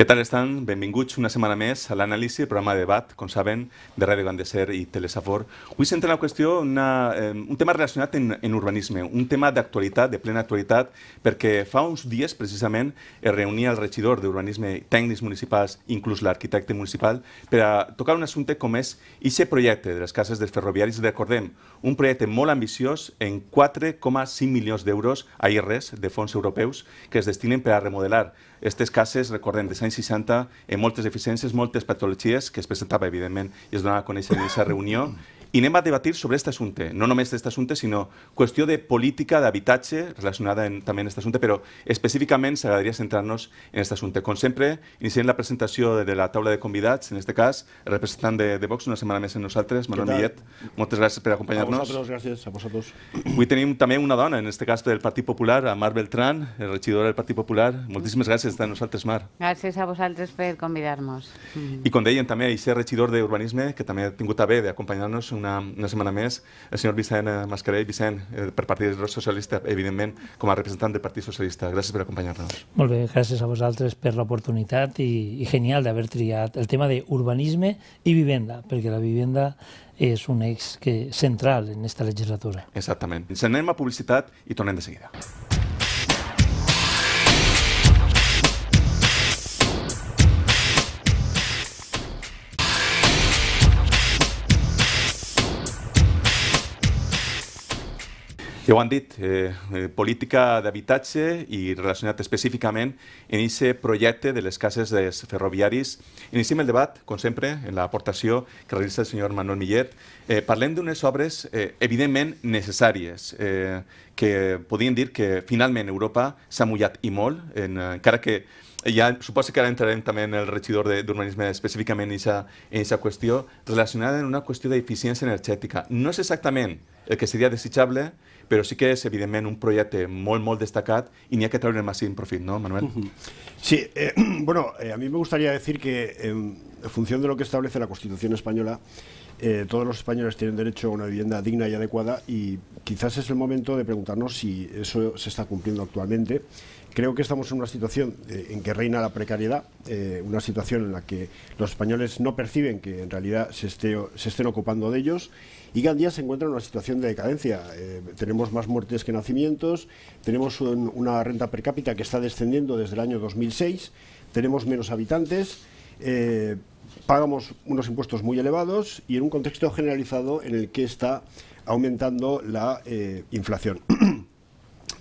Què tal estan? Benvinguts una setmana més a l'anàlisi, programa de debat, com saben, de Ràdio Gandeser i Telesafor. Avui en la qüestió una, eh, un tema relacionat en, en urbanisme, un tema d'actualitat, de plena actualitat, perquè fa uns dies, precisament, es reunia el regidor d'Urbanisme, tècnics municipals, inclús l'arquitecte municipal, per a tocar un assumpte com és aquest projecte de les cases dels ferroviaris. Recordem, un projecte molt ambiciós en 4,5 milions d'euros a IRS de fons europeus que es destinen per a remodelar aquestes cases, recordem, dels anys 60, en moltes deficiències, moltes patologies que es presentava, evidentment, i es donava a conèixer en aquesta reunió, i anem a debatir sobre aquest assumpte, no només d'aquest assumpte, sinó qüestió de política d'habitatge relacionada en, també amb aquest assumpte, però específicament s'agradaria centrar-nos en aquest assumpte. Com sempre, iniciem la presentació de la taula de convidats, en aquest cas, el representant de, de Vox, una setmana més amb nosaltres, Manuel Millet. Moltes gràcies per acompanyar-nos. A vosaltres, gràcies, a vosaltres. Avui tenim també una dona, en aquest cas del Partit Popular, a Mar Beltrán, regidora del Partit Popular. Moltíssimes gràcies a nosaltres, Mar. Gràcies a vosaltres per convidar-nos. I com deien també, a ser regidor d'Urbanisme, que també ha tingut a bé d'acompanyar-nos una, una setmana més el senyor Vicent eh, Mascarell. Vicent, eh, per Partit Socialista, evidentment, com a representant del Partit Socialista. Gràcies per acompanyar-nos. Molt bé, gràcies a vosaltres per l'oportunitat i, i genial d'haver triat el tema d'urbanisme i vivenda, perquè la vivenda és un eix que, central en aquesta legislatura. Exactament. Ens anem a publicitat i tornem de seguida. Ja ho han dit, eh, eh, política d'habitatge i relacionat específicament en aquest projecte de les cases dels ferroviaris. Iniciem el debat, com sempre, en l'aportació que realitza el senyor Manuel Millet. Eh, parlem d'unes obres eh, evidentment necessàries, eh, que podien dir que finalment Europa s'ha mullat i molt, en, eh, encara que ja suposo que ara entrarem també en el regidor d'Urbanisme específicament en aquesta qüestió, relacionada amb una qüestió d'eficiència energètica. No és exactament el que seria desitjable, Pero sí que es, evidentemente, un proyecto muy muy destacado y ni hay que traerle más sin profit, ¿no, Manuel? Sí, eh, bueno, eh, a mí me gustaría decir que en función de lo que establece la Constitución española, eh, todos los españoles tienen derecho a una vivienda digna y adecuada y quizás es el momento de preguntarnos si eso se está cumpliendo actualmente. Creo que estamos en una situación en que reina la precariedad, una situación en la que los españoles no perciben que en realidad se, se estén ocupando de ellos y Gandía se encuentra en una situación de decadencia. Eh, tenemos más muertes que nacimientos, tenemos una renta per cápita que está descendiendo desde el año 2006, tenemos menos habitantes. Eh, pagamos unos impuestos muy elevados y en un contexto generalizado en el que está aumentando la eh, inflación.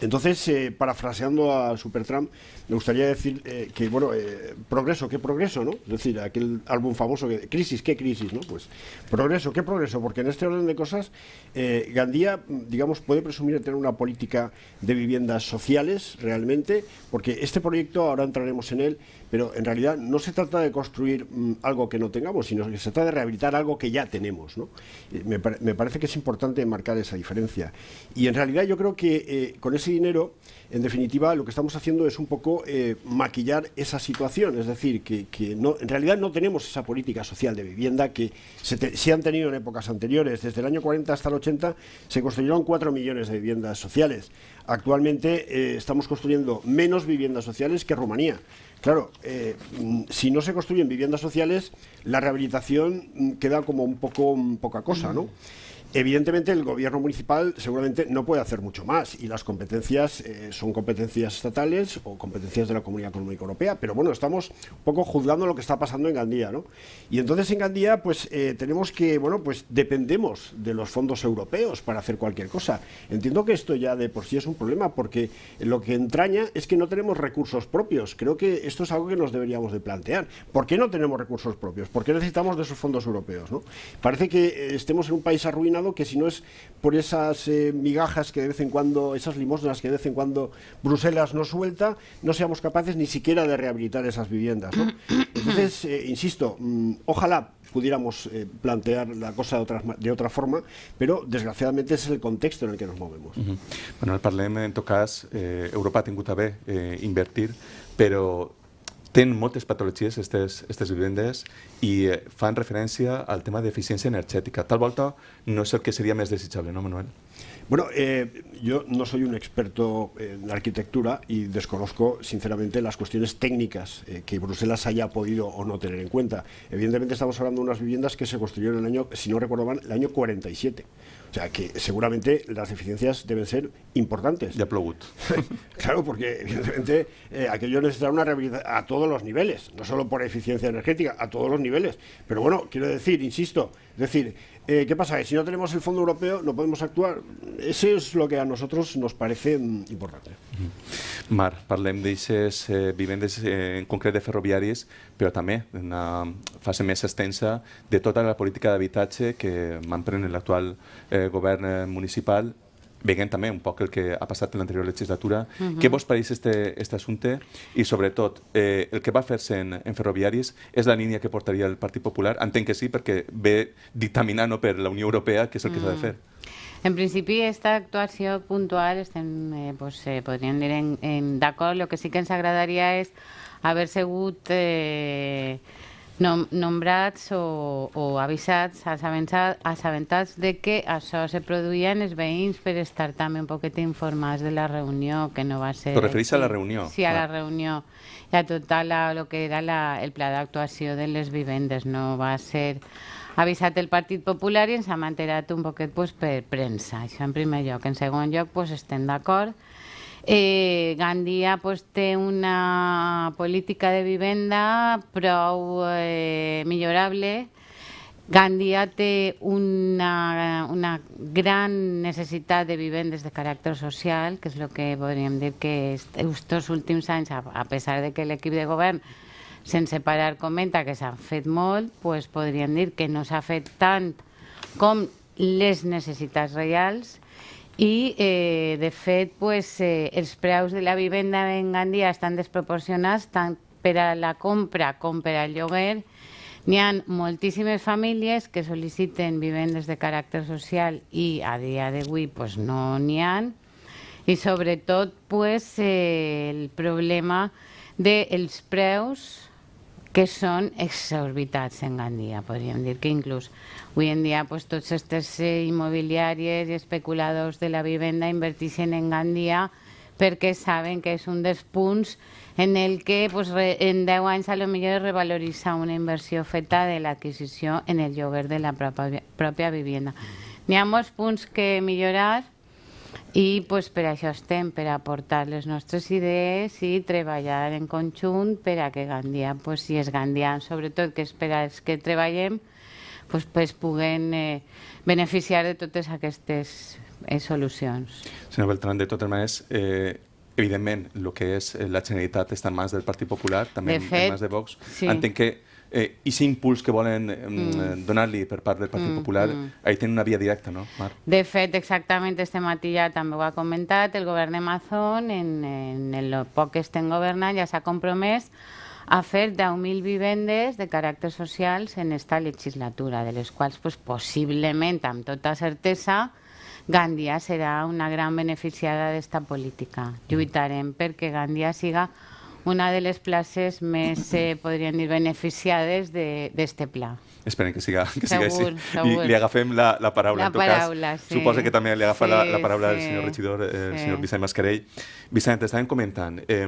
Entonces, eh, parafraseando a Supertramp, me gustaría decir eh, que, bueno, eh, progreso, qué progreso, ¿no? Es decir, aquel álbum famoso, que, crisis, qué crisis, ¿no? Pues progreso, qué progreso, porque en este orden de cosas, Gandía, digamos, puede presumir de tener una política de viviendas sociales realmente, porque este proyecto, ahora entraremos en él, pero en realidad no se trata de construir mm, algo que no tengamos, sino que se trata de rehabilitar algo que ya tenemos. Eh, me, parece que es importante marcar esa diferencia. Y en realidad yo creo que eh, con ese dinero, en definitiva, lo que estamos haciendo es un poco eh, maquillar esa situación. Es decir, que, no, en realidad no tenemos esa política social de vivienda que se, han tenido en épocas anteriores. Desde el año 40 hasta el 80 se construyeron 4 millones de viviendas sociales. Actualmente estamos construyendo menos viviendas sociales que Rumanía. Claro, eh, mm, si no se construyen viviendas sociales, la rehabilitación mm, queda como un poco mm, poca cosa, ¿no? Evidentemente el gobierno municipal seguramente no puede hacer mucho más y las competencias eh, son competencias estatales o competencias de la Comunidad Económica Europea, pero bueno, estamos un poco juzgando lo que está pasando en Gandía, ¿no? Y entonces en Gandía pues eh, tenemos que, bueno, pues dependemos de los fondos europeos para hacer cualquier cosa. Entiendo que esto ya de por sí es un problema porque lo que entraña es que no tenemos recursos propios. Creo que esto es algo que nos deberíamos de plantear. ¿Por qué no tenemos recursos propios? ¿Por qué necesitamos de esos fondos europeos, Parece que eh, estemos en un país arruinado que si no es por esas eh, migajas que de vez en cuando, esas limosnas que de vez en cuando Bruselas nos suelta, no seamos capaces ni siquiera de rehabilitar esas viviendas. Entonces, eh, insisto, mm, ojalá pudiéramos eh, plantear la cosa de otra, de otra forma, pero desgraciadamente ese es el contexto en el que nos movemos. Bueno, el Parlamento en cas, Europa tiene que invertir, pero... Tienen motes patologías estas viviendas y van eh, fan al tema de eficiencia energética. Tal volta no sé el que sería más no, Manuel? Bueno, yo eh, no soy un experto eh, en arquitectura y desconozco sinceramente las cuestiones técnicas que Bruselas haya podido o no tener en cuenta. Evidentemente estamos hablando de unas viviendas que se construyeron en el año, si no recuerdo mal, el año 47. O sea, que seguramente las eficiencias deben ser importantes. De claro, porque evidentemente eh, aquello necesita una rehabilitación a todos los niveles, no solo por eficiencia energética, a todos los niveles. Pero bueno, quiero decir, insisto, es decir, Eh, ¿Qué pasa? Que si no tenemos el Fondo Europeo no podemos actuar. Eso és lo que a nosaltres nos parece mm, importante. Mar, parlem d'aixes eh, vivendes eh, en concret de ferroviaris, però també una fase més extensa de tota la política d'habitatge que mantenen l'actual eh, govern eh, municipal veient també un poc el que ha passat en l'anterior legislatura. Uh mhm. -huh. Què vos pareix este, este assumpte? I sobretot, eh, el que va fer-se en, en ferroviaris és la línia que portaria el Partit Popular? Entenc que sí, perquè ve dictaminant per la Unió Europea, que és el que uh -huh. s'ha de mm. fer. En principi, aquesta actuació puntual estem, eh, pues, eh, podríem dir, en, d'acord. El que sí que ens agradaria és haver segut... Eh, nom nombrats o, o avisats, assabentats, assabentats de que això se produïa en els veïns per estar també un poquet informats de la reunió, que no va ser... Te referís a la reunió? Sí, a ah. la reunió i a tot el que era la, el pla d'actuació de les vivendes. No va ser avisat el Partit Popular i ens hem enterat un poquet pues, per premsa, això en primer lloc. En segon lloc, pues, estem d'acord Eh, Gandia pues, té una política de vivenda prou eh, millorable. Gandia té una, una gran necessitat de vivendes de caràcter social, que és el que podríem dir que aquests últims anys, a, a pesar de que l'equip de govern sense parar comenta que s'ha fet molt, pues podríem dir que no s'ha fet tant com les necessitats reals, i, eh, de fet, pues, eh, els preus de la vivenda en Gandia estan desproporcionats tant per a la compra com per al lloguer. N'hi ha moltíssimes famílies que sol·liciten vivendes de caràcter social i a dia d'avui pues, no n'hi ha. I sobretot pues, eh, el problema dels de preus que són exorbitats en Gandia, podríem dir que inclús avui en dia pues, tots aquests eh, immobiliàries i especuladors de la vivenda inverteixen en Gandia perquè saben que és un dels punts en el que pues, re, en 10 anys a lo millor revaloritza una inversió feta de l'adquisició en el lloguer de la pròpia, pròpia vivienda. N'hi ha molts punts que millorar, i pues, per això estem, per aportar les nostres idees i treballar en conjunt per a que Gandia, pues, si és Gandia, sobretot que és per als que treballem, pues, pues, puguen eh, beneficiar de totes aquestes eh, solucions. Senyor Beltrán, de totes maneres, eh, evidentment, el que és eh, la Generalitat està en mans del Partit Popular, també de fet, en mans de Vox. Sí. Entenc que eh, i si impuls que volen mm. eh, mm. donar-li per part del Partit mm, Popular, mm. ahir tenen una via directa, no, Mar? De fet, exactament, este matí ja també ho ha comentat, el govern de Mazón, en, en el poc que estem governant, ja s'ha compromès a fer 10.000 vivendes de caràcter socials en esta legislatura, de les quals pues, possiblement, amb tota certesa, Gandia serà una gran beneficiada d'esta política. Mm. Lluitarem perquè Gandia siga una de les places més eh, podrien dir beneficiades d'este pla. Esperem que siga, que siga així. Segur. I li agafem la, la paraula, la en tot paraula, cas. Sí. Suposa que també li agafa sí, la, la paraula sí, el senyor regidor, eh, el sí. senyor Vicent Mascarell. Vicent, estàvem comentant, eh,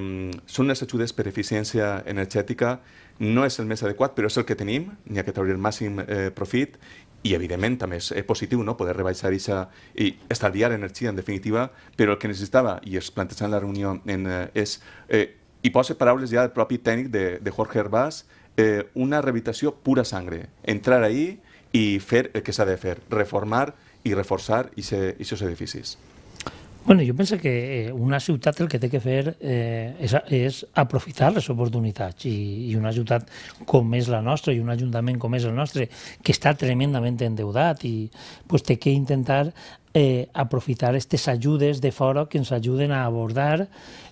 són les ajudes per eficiència energètica, no és el més adequat, però és el que tenim, n'hi ha que treure el màxim eh, profit, i evidentment també és positiu no? poder rebaixar ixa, i estalviar energia en definitiva, però el que necessitava, i es en la reunió en, eh, és eh, i posa paraules ja del propi tècnic de, de Jorge Herbàs, eh, una rehabilitació pura sangre. Entrar ahí i fer el eh, que s'ha de fer, reformar i reforçar aquests edificis. Bueno, jo penso que eh, una ciutat el que té que fer eh, és, és aprofitar les oportunitats I, i una ciutat com és la nostra i un ajuntament com és el nostre que està tremendament endeudat i pues, té que intentar eh, aprofitar aquestes ajudes de fora que ens ajuden a abordar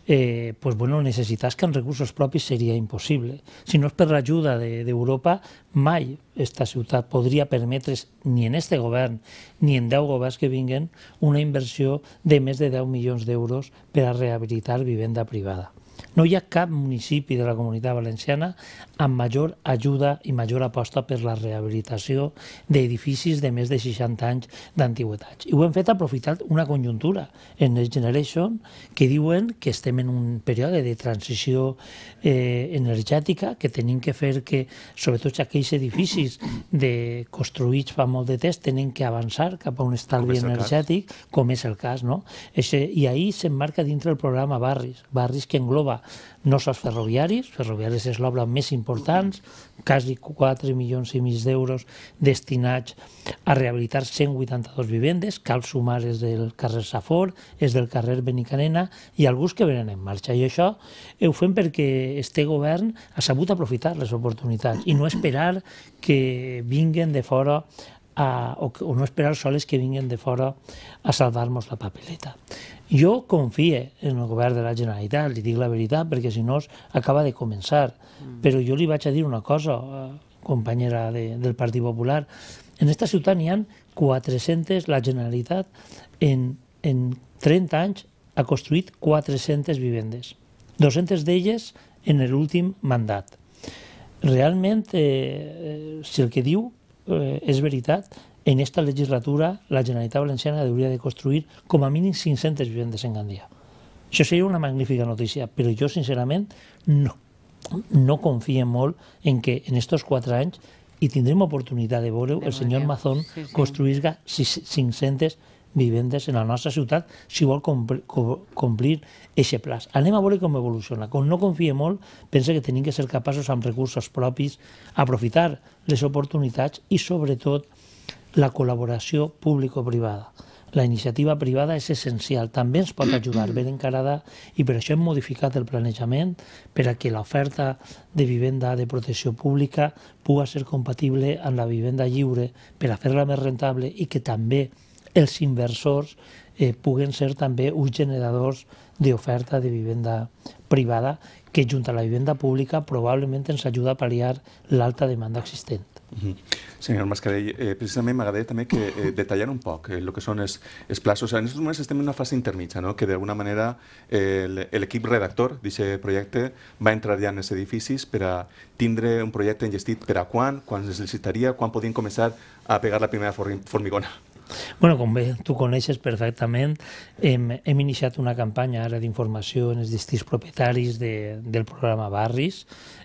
eh, pues bueno, necessitats que en recursos propis seria impossible. Si no és per l'ajuda d'Europa, de, mai esta ciutat podria permetre's, ni en este govern, ni en deu governs que vinguen, una inversió de més de 10 milions d'euros per a rehabilitar vivenda privada. No hi ha cap municipi de la comunitat valenciana amb major ajuda i major aposta per la rehabilitació d'edificis de més de 60 anys d'antiguitat. I ho hem fet aprofitant una conjuntura en Next Generation que diuen que estem en un període de transició eh, energètica que tenim que fer que, sobretot aquells edificis de construïts fa molt de temps, tenen que avançar cap a un estalvi com energètic, cas. com és el cas. No? I ahir s'emmarca dintre el programa Barris, Barris que engloba no els ferroviaris, ferroviaris és l'obra més important, quasi 4 milions i mig d'euros destinats a rehabilitar 182 vivendes, cal sumar és del carrer Safor, és del carrer Benicarena i alguns que venen en marxa. I això ho fem perquè este govern ha sabut aprofitar les oportunitats i no esperar que vinguen de fora a, o, o no esperar soles que vinguen de fora a salvar-nos la papeleta. Jo confie en el govern de la Generalitat, li dic la veritat, perquè si no acaba de començar. Mm. Però jo li vaig a dir una cosa, eh, companyera de, del Partit Popular. En esta ciutat n'hi ha 400, la Generalitat en, en 30 anys ha construït 400 vivendes, 200 d'elles en l'últim mandat. Realment, eh, eh, si el que diu eh, és veritat, en esta legislatura la Generalitat Valenciana hauria de construir com a mínim 500 vivendes en Gandia. Això seria una magnífica notícia, però jo sincerament no, no confio molt en que en aquests quatre anys i tindrem oportunitat de veure el senyor Mazón sí, sí. construir 500 vivendes en la nostra ciutat si vol complir, aquest pla. Anem a veure com evoluciona. Com no confie molt, pense que tenim que ser capaços amb recursos propis, aprofitar les oportunitats i, sobretot, la col·laboració público-privada. La iniciativa privada és essencial, també ens pot ajudar ben encarada i per això hem modificat el planejament per a que l'oferta de vivenda de protecció pública pugui ser compatible amb la vivenda lliure per a fer-la més rentable i que també els inversors eh, puguen ser també uns generadors d'oferta de vivenda privada que, junt a la vivenda pública, probablement ens ajuda a pal·liar l'alta demanda existent. Uh Senyor Mascarell, eh, precisament m'agradaria també que eh, detallar un poc el eh, que són els, els plaços. En aquests moments estem en una fase intermitja, no? que d'alguna manera eh, l'equip redactor d'aquest projecte va entrar ja en els edificis per a tindre un projecte engestit per a quan, quan es necessitaria, quan podien començar a pegar la primera formigona bueno, com bé tu coneixes perfectament, hem, hem iniciat una campanya ara d'informació en els distints propietaris de, del programa Barris,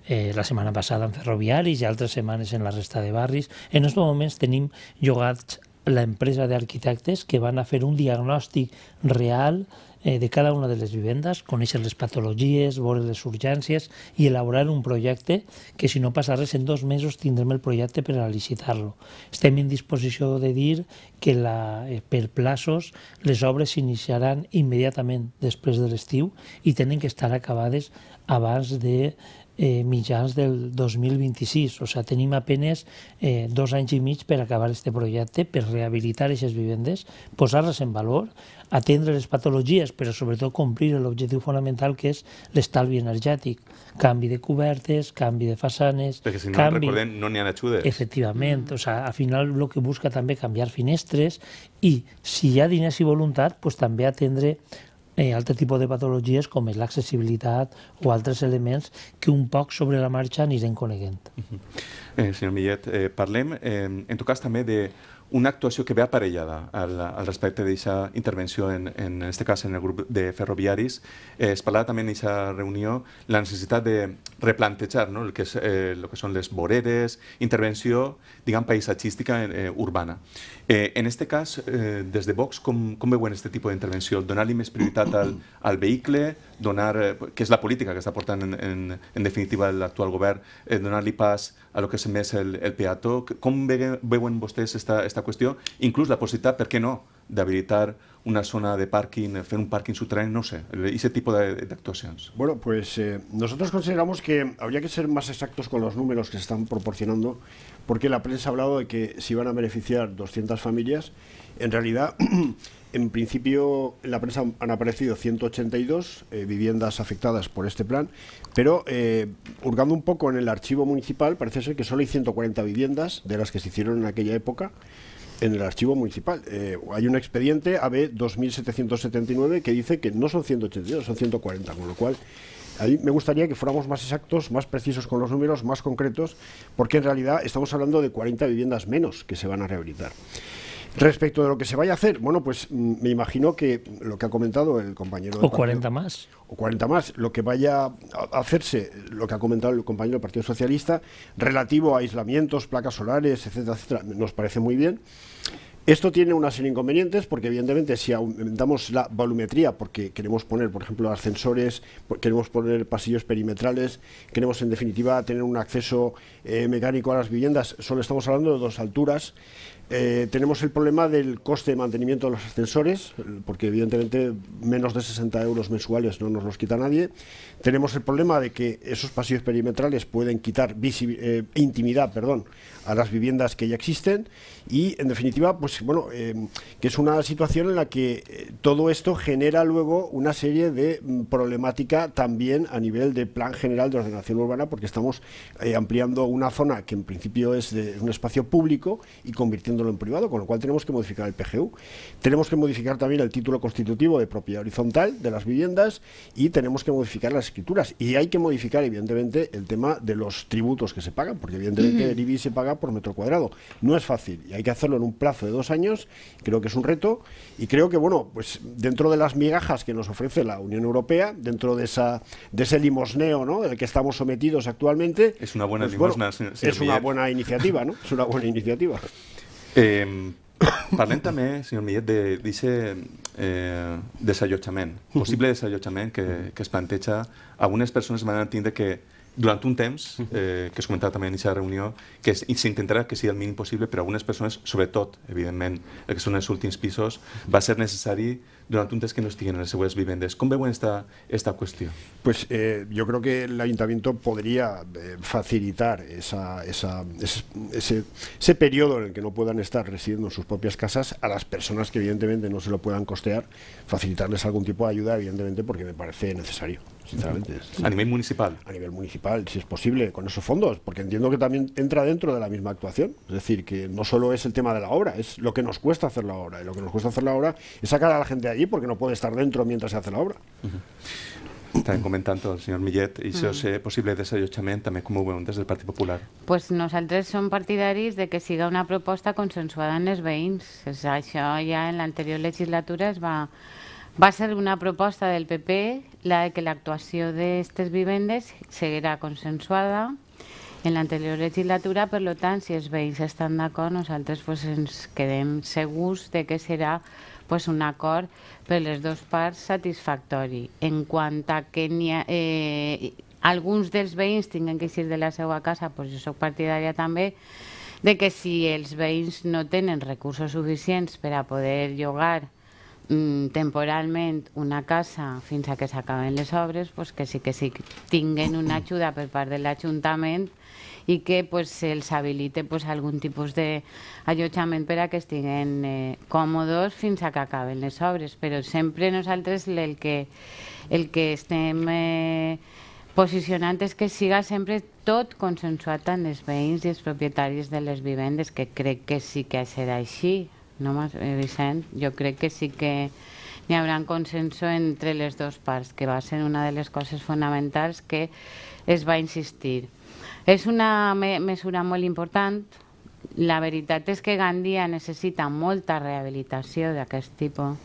eh, la setmana passada en Ferroviaris i altres setmanes en la resta de barris. En aquests moments tenim llogats l'empresa d'arquitectes que van a fer un diagnòstic real eh, de cada una de les vivendes, conèixer les patologies, veure les urgències i elaborar un projecte que si no passa res en dos mesos tindrem el projecte per a licitar-lo. Estem en disposició de dir que la, eh, per plaços les obres s'iniciaran immediatament després de l'estiu i tenen que estar acabades abans de eh, mitjans del 2026. O sigui, tenim apenes eh, dos anys i mig per acabar aquest projecte, per rehabilitar aquestes vivendes, posar-les en valor, atendre les patologies, però sobretot complir l'objectiu fonamental que és l'estalvi energètic. Canvi de cobertes, canvi de façanes... Perquè si no, canvi... recordem, no n'hi ha ajudes. Efectivament. Mm. O sigui, al final el que busca també canviar finestres i si hi ha diners i voluntat, pues, també atendre eh, altre tipus de patologies com és l'accessibilitat o altres elements que un poc sobre la marxa anirem coneguent. Uh -huh. eh, senyor Millet, eh, parlem eh, en tot cas també de una actuació que ve aparellada al, al respecte d'aquesta intervenció, en, en este cas en el grup de ferroviaris. Eh, es parlava també en aquesta reunió la necessitat de replantejar no, el, que és, eh, el que són les voreres, intervenció, diguem, paisatgística eh, eh, urbana. Eh, en este cas, eh, des de Vox, com, com veuen aquest tipus d'intervenció? Donar-li més prioritat al, al vehicle, donar, eh, que es la política que está aportando en, definitiva el actual gobierno, eh, donar-li a lo que se més el, el ¿Cómo ven veuen esta, esta cuestión incluso la posibilidad, ¿por qué no, de habilitar una zona de parking, hacer un parking subterráneo, no sé, ese tipo de, actuaciones. Bueno, pues eh, nosotros consideramos que habría que ser más exactos con los números que se están proporcionando, porque la prensa ha hablado de que se iban a beneficiar 200 familias. En realidad, en principio, en la prensa han aparecido 182 eh, viviendas afectadas por este plan, pero eh, hurgando un poco en el archivo municipal, parece ser que solo hay 140 viviendas de las que se hicieron en aquella época en el archivo municipal. Eh, hay un expediente AB 2779 que dice que no son 182, son 140, con lo cual a mí me gustaría que fuéramos más exactos, más precisos con los números, más concretos, porque en realidad estamos hablando de 40 viviendas menos que se van a rehabilitar. Respecto de lo que se vaya a hacer, bueno, pues mm, me imagino que lo que ha comentado el compañero... O 40 más. O 40 más, lo que vaya a hacerse, lo que ha comentado el compañero del Partido Socialista, relativo a aislamientos, placas solares, etcétera, etcétera, nos parece muy bien. Esto tiene una serie de inconvenientes porque evidentemente si aumentamos la volumetría porque queremos poner, por ejemplo, ascensores, queremos poner pasillos perimetrales, queremos en definitiva tener un acceso eh, mecánico a las viviendas, solo estamos hablando de dos alturas. Eh, tenemos el problema del coste de mantenimiento de los ascensores, porque evidentemente menos de 60 euros mensuales no nos los quita nadie. Tenemos el problema de que esos pasillos perimetrales pueden quitar eh, intimidad perdón, a las viviendas que ya existen y, en definitiva, pues bueno, em, que es una situación en la que eh, todo esto genera luego una serie de mm, problemática también a nivel de plan general de ordenación urbana porque estamos eh, ampliando una zona que en principio es, de, un espacio público y convirtiéndolo en privado, con lo cual tenemos que modificar el PGU. Tenemos que modificar también el título constitutivo de propiedad horizontal de las viviendas y tenemos que modificar las y hay que modificar, evidentemente, el tema de los tributos que se pagan, porque evidentemente el IBI se paga por metro cuadrado. No es fácil y hay que hacerlo en un plazo de dos años. Creo que es un reto y creo que, bueno, pues dentro de las migajas que nos ofrece la Unión Europea, dentro de, esa, de ese limosneo ¿no? del que estamos sometidos actualmente. Es una buena pues, limosna, Es una buena iniciativa, ¿no? Es una buena iniciativa. Eh, señor Millet, de, eh, desallotjament, possible desallotjament que, que es planteja. Algunes persones van entendre que Durante un temps, eh, que es comentaba también en esa reunión, que se intentará que sea el mínimo posible, pero algunas personas, sobre todo, evidentemente, que en los últimos pisos, va a ser necesario durante un temps que no estén en ese seguras viviendas. ¿Cómo ve esta, esta cuestión? Pues yo eh, creo que el ayuntamiento podría eh, facilitar ese, ese, periodo en el que no puedan estar residiendo en sus propias casas a las personas que evidentemente no se lo puedan costear, facilitarles algún tipo de ayuda, evidentemente, porque me parece necesario sinceramente. A nivel municipal. A nivel municipal, si es posible, con esos fondos, porque entiendo que también entra dentro de la misma actuación. Es decir, que no solo es el tema de la obra, es lo que nos cuesta hacer la obra. Y lo que nos cuesta hacer la obra es sacar a la gente de allí porque no puede estar dentro mientras se hace la obra. Uh Están comentando el señor Millet y si ah. es posible desallotxament también como ho desde el Partido Popular? Pues nosotros son partidaris de que siga una propuesta consensuada en els ya en la anterior en legislatura es va, Va ser una proposta del PP la de que l'actuació d'aquestes vivendes seguirà consensuada en l'anterior legislatura, per tant, si els veïns estan d'acord, nosaltres pues, ens quedem segurs de que serà pues, un acord per les dues parts satisfactori. En quant a que ha, eh, alguns dels veïns tinguen que ser de la seva casa, pues, jo sóc partidària també, de que si els veïns no tenen recursos suficients per a poder llogar Mm, temporalment una casa fins a que s'acaben les obres, pues, que sí que sí, tinguen una ajuda per part de l'Ajuntament i que pues, els habilite pues, algun tipus d'allotjament per a que estiguen eh, còmodes fins a que acaben les obres. Però sempre nosaltres el que, el que estem eh, posicionant és que siga sempre tot consensuat amb els veïns i els propietaris de les vivendes, que crec que sí que serà així no, eh, Vicent? Jo crec que sí que hi haurà un consenso entre les dues parts, que va ser una de les coses fonamentals que es va insistir. És una me mesura molt important. La veritat és que Gandia necessita molta rehabilitació d'aquest tipus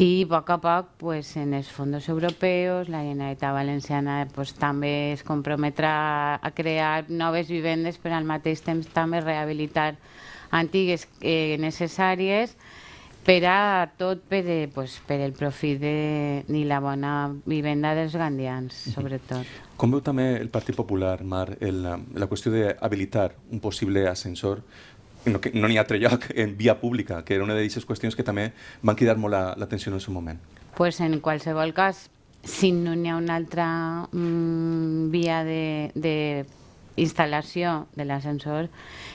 i a poc a poc pues, en els fons europeus la Generalitat Valenciana pues, també es comprometrà a crear noves vivendes però al mateix temps també rehabilitar antigues eh, necessàries per a tot per, eh, pues, per el profit de, ni la bona vivenda dels gandians, sobretot. Com veu també el Partit Popular, Mar, el, eh, la qüestió d'habilitar un possible ascensor no, que no n'hi ha altre lloc, en via pública, que era una d'aquestes qüestions que també van cridar molt l'atenció la, en el seu moment. Pues en qualsevol cas, si no n'hi ha una altra mm, via de, de instal·lació de l'ascensor,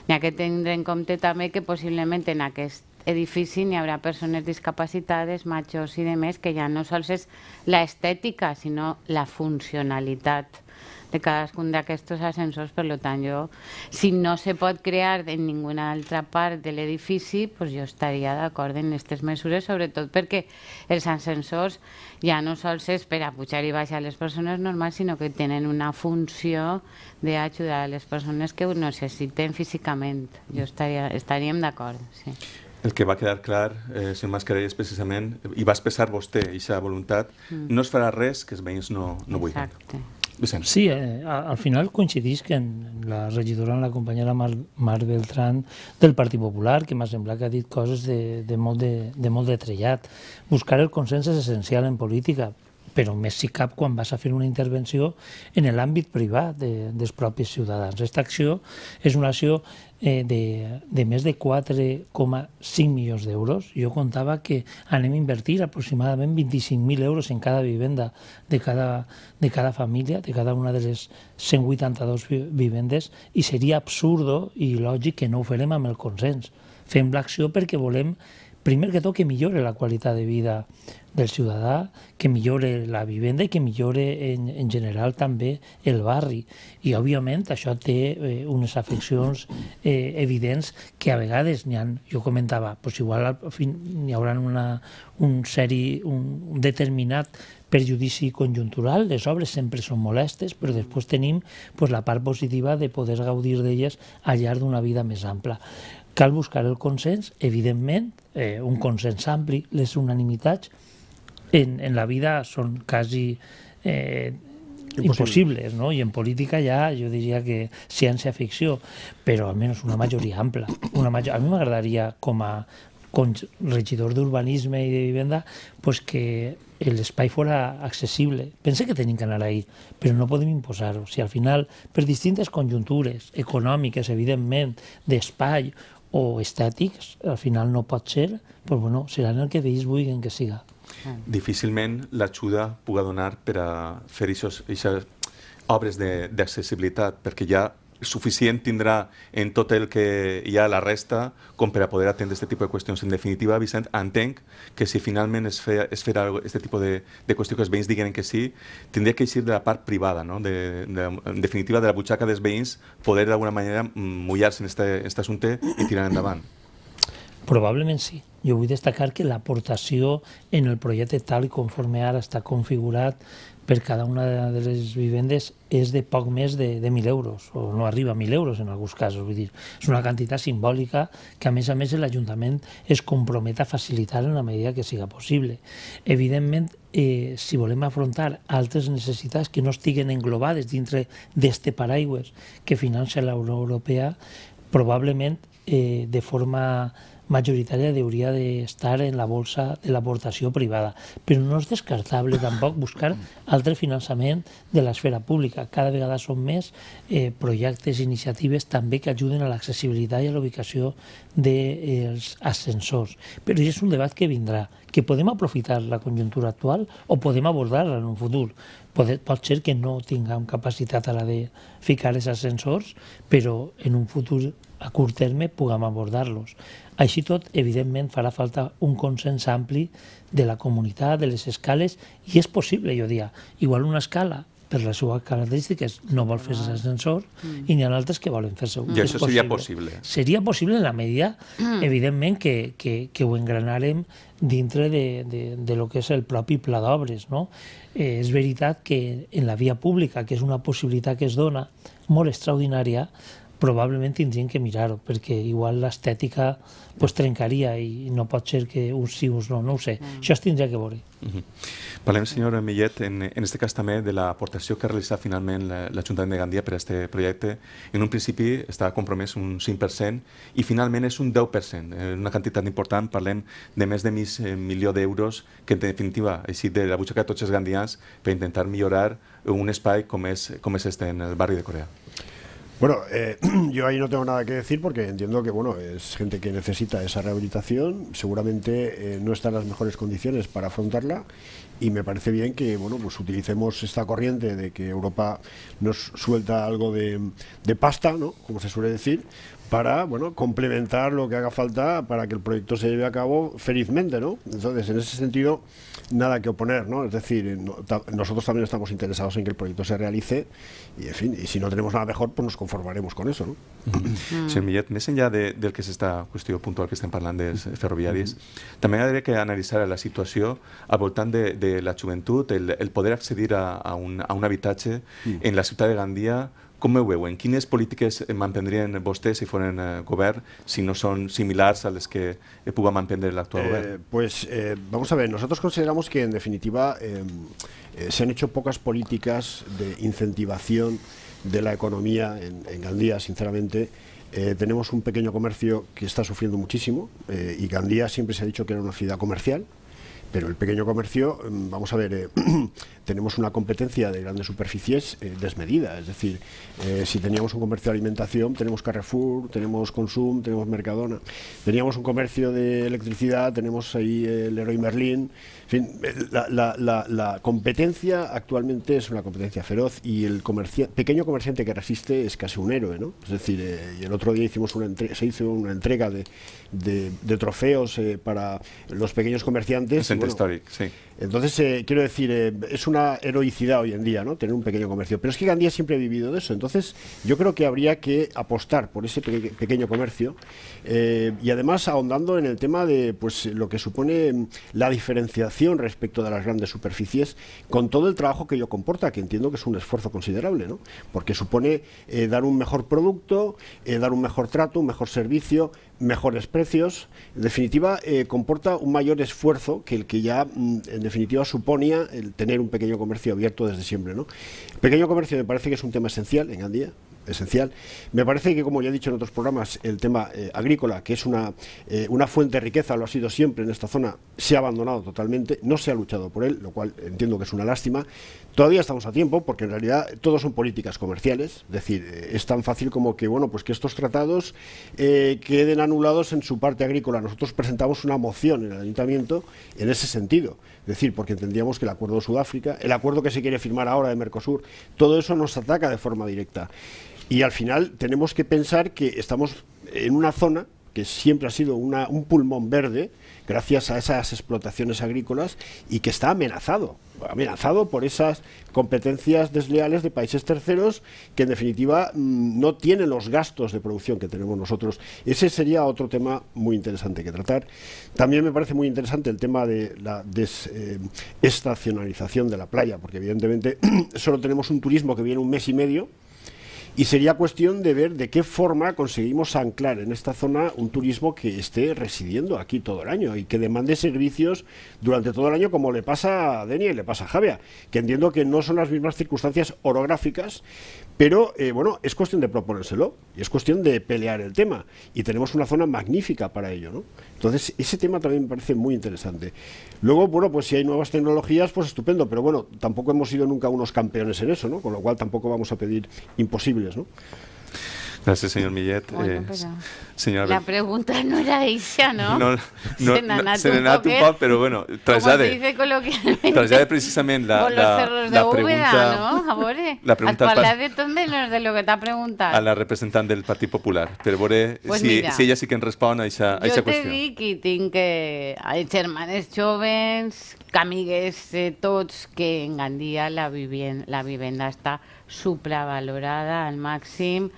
n'hi ha que tindre en compte també que possiblement en aquest edifici n'hi haurà persones discapacitades, majors i demés, que ja no sols és l'estètica, sinó la funcionalitat de cadascun d'aquests ascensors. Per tant, jo, si no se pot crear en ninguna altra part de l'edifici, pues jo estaria d'acord en aquestes mesures, sobretot perquè els ascensors ja no sols és per a pujar i baixar les persones normals, sinó que tenen una funció d'ajudar les persones que ho necessiten físicament. Jo estaria, estaríem d'acord, sí. El que va quedar clar, eh, senyor Mascarell, és precisament, i va expressar vostè aquesta voluntat, mm. no es farà res que els veïns no, no vulguin. Exacte. Vicent. Sí, eh, al final coincidís que en la regidora, en la companyera Mar, Mar Beltrán del Partit Popular, que m'ha semblat que ha dit coses de, de, molt de, de molt de trellat. Buscar el consens és essencial en política, però més si cap quan vas a fer una intervenció en l'àmbit privat de, dels propis ciutadans. Aquesta acció és una acció eh, de, de més de 4,5 milions d'euros. Jo contava que anem a invertir aproximadament 25.000 euros en cada vivenda de cada, de cada família, de cada una de les 182 vivendes, i seria absurdo i lògic que no ho farem amb el consens. Fem l'acció perquè volem primer que tot que millore la qualitat de vida del ciutadà, que millore la vivenda i que millore en, en general també el barri. I òbviament això té eh, unes afeccions eh, evidents que a vegades n'hi ha, jo comentava, doncs igual al fin hi haurà una, un seri, un determinat perjudici conjuntural, les obres sempre són molestes, però després tenim pues, la part positiva de poder gaudir d'elles al llarg d'una vida més ampla. Cal buscar el consens, evidentment, eh, un consens ampli, les unanimitats en, en la vida són quasi eh, impossibles, no? I en política ja jo diria que ciència-ficció, però almenys una majoria ampla. Una major... A mi m'agradaria com a com regidor d'urbanisme i de vivenda pues que l'espai fora accessible. Pense que tenim que anar ahí, però no podem imposar-ho. Si al final, per distintes conjuntures econòmiques, evidentment, d'espai o estètics, al final no pot ser, però bueno, seran el que ells vulguin que siga. Difícilment l'ajuda puga donar per a fer aquestes obres d'accessibilitat, perquè ja suficient tindrà en tot el que hi ha a la resta com per a poder atendre aquest tipus de qüestions. En definitiva, Vicent, entenc que si finalment es, feia, es farà aquest tipus de, de qüestió que els veïns diguen que sí, tindria que eixir de la part privada, no? de, de, en definitiva, de la butxaca dels veïns, poder d'alguna manera mullar-se en aquest assumpte i tirar endavant. Probablement sí. Jo vull destacar que l'aportació en el projecte tal i conforme ara està configurat per cada una de les vivendes és de poc més de, de 1.000 euros, o no arriba a 1.000 euros en alguns casos. Vull dir, és una quantitat simbòlica que, a més a més, l'Ajuntament es compromet a facilitar en la medida que siga possible. Evidentment, eh, si volem afrontar altres necessitats que no estiguen englobades dintre d'este paraigües que finança la Unió Europea, probablement eh, de forma majoritària hauria d'estar en la bolsa de l'aportació privada. Però no és descartable tampoc buscar altre finançament de l'esfera pública. Cada vegada són més eh, projectes i iniciatives també que ajuden a l'accessibilitat i a l'ubicació dels ascensors. Però és un debat que vindrà, que podem aprofitar la conjuntura actual o podem abordar-la en un futur. Pot, pot ser que no tinguem capacitat ara de ficar els ascensors, però en un futur a curt terme puguem abordar-los. Així tot, evidentment, farà falta un consens ampli de la comunitat, de les escales, i és possible, jo diria, igual una escala per les seves característiques no vol fer-se ah. ascensor mm. i n'hi ha altres que volen fer-se un. I això seria possible. Seria possible en la medida, mm. evidentment, que, que, que ho engranarem dintre de, de, de lo que és el propi pla d'obres. No? Eh, és veritat que en la via pública, que és una possibilitat que es dona molt extraordinària, probablement tindrien que mirar-ho, perquè igual l'estètica pues trencaria i no pot ser que uns sí, uns no, no ho sé. Mm. Això es tindria que veure. Mm -hmm. Parlem, senyor Millet, en, en este cas també de l'aportació que ha realitzat finalment l'Ajuntament de Gandia per a aquest projecte. En un principi estava compromès un 5% i finalment és un 10%, eh, una quantitat important. Parlem de més de mig eh, milió d'euros que en definitiva així de la butxaca de tots els gandians per intentar millorar un espai com és, com és este en el barri de Corea. Bueno, eh, yo ahí no tengo nada que decir porque entiendo que bueno es gente que necesita esa rehabilitación, seguramente eh, no está en las mejores condiciones para afrontarla y me parece bien que bueno pues utilicemos esta corriente de que Europa nos suelta algo de, pasta, ¿no? como se suele decir, para bueno complementar lo que haga falta para que el proyecto se lleve a cabo felizmente, ¿no? Entonces, en ese sentido, nada que oponer, ¿no? Es decir, eh, nosotros también estamos interesados en que el proyecto se realice y, en fin, y si no tenemos nada mejor, pues nos conformaremos con eso, ¿no? Millet, del que se está cuestión puntual que están hablando de mm. ferroviaris, también habría que analizar la situación a de la juventud, el, poder acceder a, un, a mm. en la ciudad de Gandía, ¿cómo huevo en Quines políticas mantendrían vostès si fueran eh, si no son similares a las que pudo mantener el actual eh, Pues eh, vamos a ver, nosotros consideramos que en definitiva eh, eh, se han hecho pocas políticas de incentivación de la economía en, Gandía, sinceramente. tenemos un pequeño comercio que está sufriendo muchísimo y Gandía siempre se ha dicho que era una ciudad comercial pero el pequeño comercio, mm, vamos a ver, eh, tenemos una competencia de grandes superficies eh, desmedida. Es decir, eh, si teníamos un comercio de alimentación, tenemos Carrefour, tenemos Consum, tenemos Mercadona. Teníamos un comercio de electricidad, tenemos ahí el Héroe Merlin. En fin, eh, la, competencia actualmente es una competencia feroz y el pequeño comerciante que resiste es casi un héroe. ¿no? Es decir, el otro día hicimos una se hizo una entrega de, trofeos para los pequeños comerciantes. Entonces, eh, quiero decir, eh, es una heroicidad hoy en día, ¿no? Tener un pequeño comercio. Pero es que Gandía siempre ha vivido de eso. Entonces, yo creo que habría que apostar por ese pequeño comercio eh, y además ahondando en el tema de pues, lo que supone mm, la diferenciación respecto de las grandes superficies con todo el trabajo que ello comporta, que entiendo que es un esfuerzo considerable, ¿no? Porque supone dar un mejor producto, dar un mejor trato, un mejor servicio, mejores precios, en definitiva eh, comporta un mayor esfuerzo que el que ya mm, en definitiva suponía el tener un pequeño comercio abierto desde siempre. ¿no? pequeño comercio me parece que es un tema esencial en Andía, esencial. Me parece que, como ya he dicho en otros programas, el tema eh, agrícola, que es una, eh, una fuente de riqueza, lo ha sido siempre en esta zona, se ha abandonado totalmente, no se ha luchado por él, lo cual entiendo que es una lástima. Todavía estamos a tiempo, porque en realidad todo son políticas comerciales. Es decir, eh, es tan fácil como que, bueno, pues que estos tratados eh, queden anulados en su parte agrícola. Nosotros presentamos una moción en el ayuntamiento en ese sentido. Es decir, porque entendíamos que el acuerdo de Sudáfrica, el acuerdo que se quiere firmar ahora de Mercosur, todo eso nos ataca de forma directa. Y al final tenemos que pensar que estamos en una zona que siempre ha sido un pulmón verde, gracias a esas explotaciones agrícolas y que está amenazado, amenazado por esas competencias desleales de países terceros que en definitiva mm, no tienen los gastos de producción que tenemos nosotros. Ese sería otro tema muy interesante que tratar. También me parece muy interesante el tema de la desestacionalización eh, de la playa, porque evidentemente solo tenemos un turismo que viene un mes y medio, y sería cuestión de ver de qué forma conseguimos anclar en esta zona un turismo que esté residiendo aquí todo el año y que demande servicios durante todo el año, como le pasa a Denia y le pasa a Javia, que entiendo que no son las mismas circunstancias orográficas, pero eh, bueno, es cuestión de proponérselo y es cuestión de pelear el tema. Y tenemos una zona magnífica para ello, ¿no? Entonces, ese tema también me parece muy interesante. Luego, bueno, pues si hay nuevas tecnologías, pues estupendo, pero bueno, tampoco hemos sido nunca unos campeones en eso, ¿no? Con lo cual tampoco vamos a pedir imposible Asturias, ¿no? Gracias, señor Millet. Bueno, eh, señora la pregunta no era eixa, ¿no? No, no, anat, no, un poc, pero bueno, trasllade. Trasllade precisament la, la, la pregunta... ¿no? A la pregunta et de tot menys de lo que t'ha preguntat. A la representant del Partit Popular, per veure pues si, mira, si ella sí que ens respon a aquesta qüestió. Jo te dic i tinc que a germanes joves, camigues eh, tots, que en Gandia la, vivien, la vivenda està... Hasta supravalorada al màxim.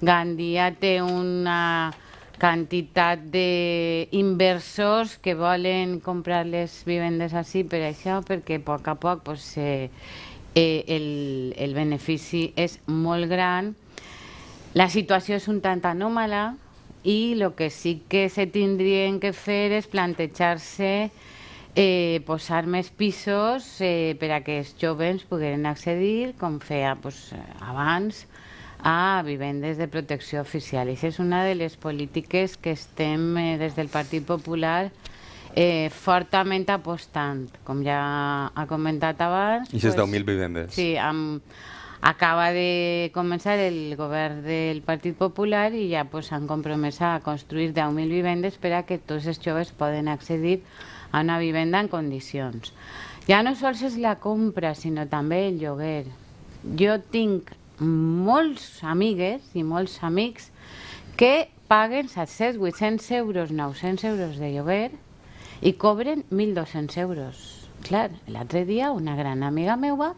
Gandia té una quantitat d'inversors que volen comprar les vivendes així per això, perquè a poc a poc pues, eh, el, el benefici és molt gran. La situació és un tant anòmala i el que sí que se tindrien que fer és plantejar-se eh, posar més pisos eh, per a que els jovens puguin accedir, com feia pues, abans, a vivendes de protecció oficial. I és una de les polítiques que estem eh, des del Partit Popular eh, fortament apostant, com ja ha comentat abans. I aquestes pues, 10.000 vivendes. Sí, amb, acaba de començar el govern del Partit Popular i ja s'han pues, compromès a construir 10.000 vivendes per a que tots els joves poden accedir a una vivenda en condicions. Ja no sols és la compra, sinó també el lloguer. Jo tinc molts amigues i molts amics que paguen 700, 800 euros, 900 euros de lloguer i cobren 1.200 euros. Clar, l'altre dia una gran amiga meva